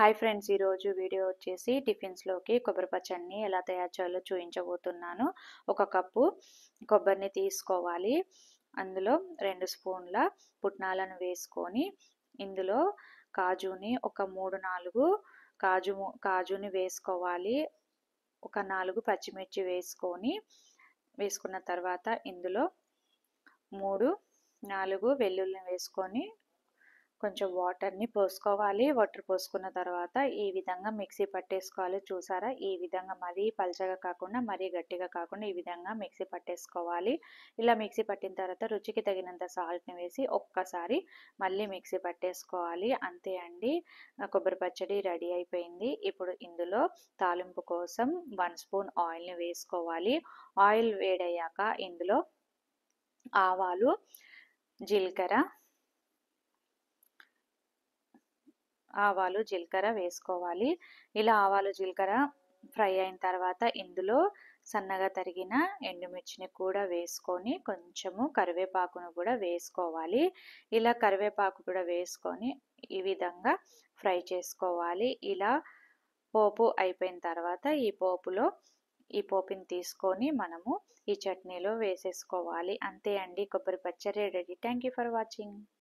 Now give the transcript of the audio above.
hi friends ఈరోజు video వచ్చేసి టిఫిన్స్లోకి కొబ్బరి పచ్చడిని ఎలా తయారు చేయాలో చూపించబోతున్నాను ఒక కప్పు కొబ్బరిని తీసుకోవాలి అందులో రెండు స్పూన్ల పుట్నాలను వేసుకొని ఇందులో కాజుని ఒక మూడు నాలుగు కాజు కాజుని వేసుకోవాలి ఒక నాలుగు పచ్చిమిర్చి వేసుకొని వేసుకున్న తర్వాత ఇందులో మూడు నాలుగు వెల్లుల్లిని వేసుకొని కొంచెం వాటర్ని పోసుకోవాలి వాటర్ పోసుకున్న తర్వాత ఈ విధంగా మిక్సీ పట్టేసుకోవాలి చూసారా ఈ విధంగా మరీ పలచగా కాకుండా మరీ గట్టిగా కాకుండా ఈ విధంగా మిక్సీ పట్టేసుకోవాలి ఇలా మిక్సీ పట్టిన తర్వాత రుచికి తగినంత సాల్ట్ని వేసి ఒక్కసారి మళ్ళీ మిక్సీ పట్టేసుకోవాలి అంతే అండి కొబ్బరి పచ్చడి రెడీ అయిపోయింది ఇప్పుడు ఇందులో తాలింపు కోసం వన్ స్పూన్ ఆయిల్ని వేసుకోవాలి ఆయిల్ వేడయ్యాక ఇందులో ఆవాలు జీలకర్ర ఆవాలు జీలకర్ర వేసుకోవాలి ఇలా ఆవాలు జీలకర్ర ఫ్రై అయిన తర్వాత ఇందులో సన్నగా తరిగిన ఎండుమిర్చిని కూడా వేసుకొని కొంచెము కరివేపాకును కూడా వేసుకోవాలి ఇలా కరివేపాకు కూడా వేసుకొని ఈ విధంగా ఫ్రై చేసుకోవాలి ఇలా పోపు అయిపోయిన తర్వాత ఈ పోపులో ఈ పోపుని తీసుకొని మనము ఈ చట్నీలో వేసేసుకోవాలి అంతే అండి కొబ్బరి పచ్చడి ready thank you for watching